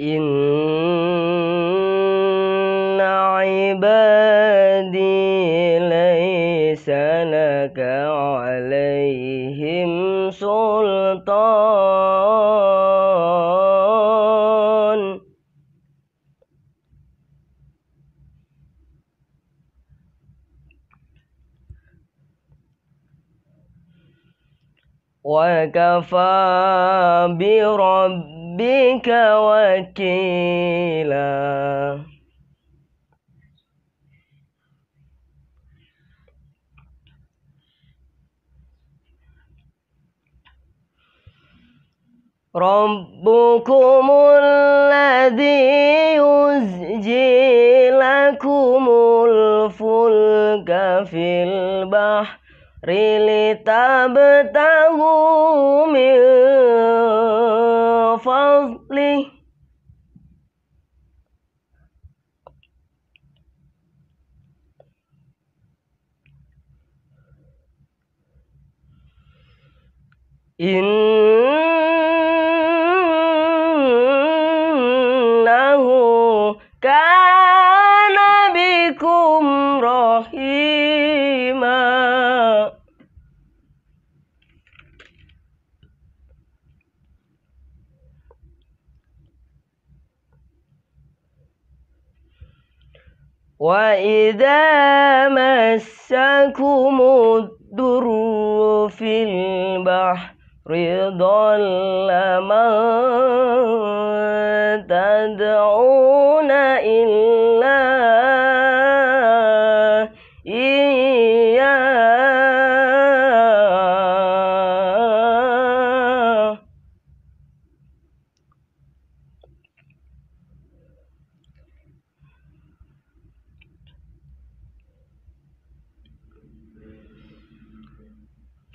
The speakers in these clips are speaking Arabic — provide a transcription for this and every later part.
إن عبادي ليس لك عليهم سلطان وكفى برب ربك وكيلا ربكم الذي يزجي لكم الفلك في البحر لتبتغوا من unfortunately, in وإذا مسكم الدر في البحر ضل من تدعون إلا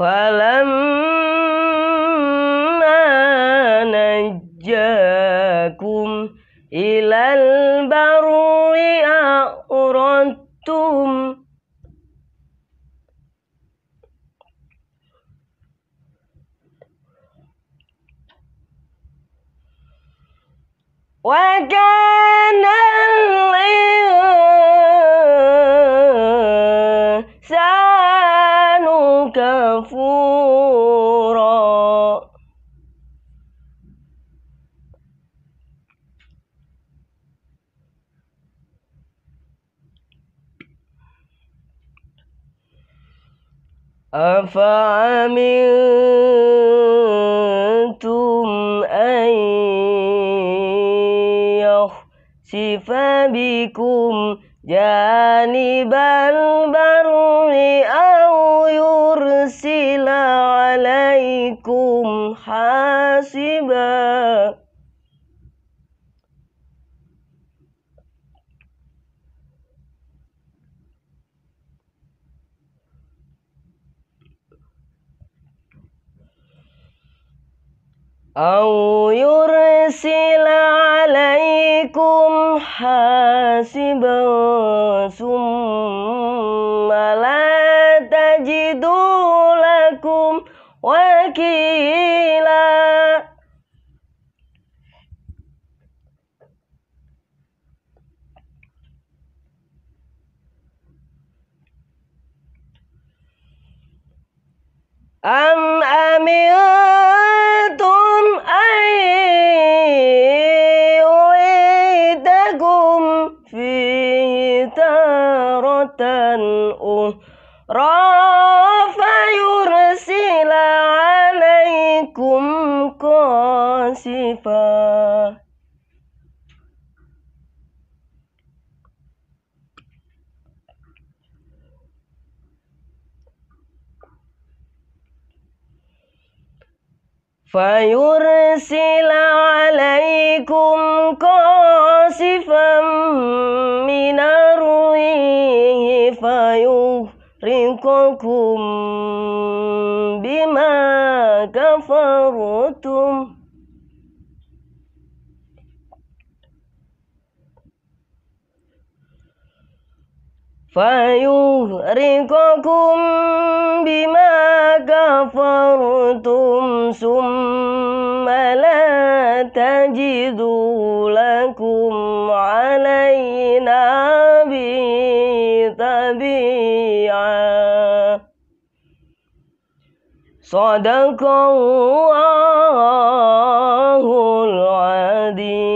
فلما نجاكم إلى البر أردتم وكان أفأمنتم أن يخسف بكم جانب البر أو يرسل عليكم حاسباً أو يرسل عليكم حاسبا ثم لا تجدوا لكم وكيلا أم أمير أخرى فيرسل عليكم قاصفا فيرسل عليكم قاصفا من الريح ويغرقكم بما كفرتم فيغرقكم بما كفرتم ثم لا تجدوا لكم 山登高啊，雾乱定。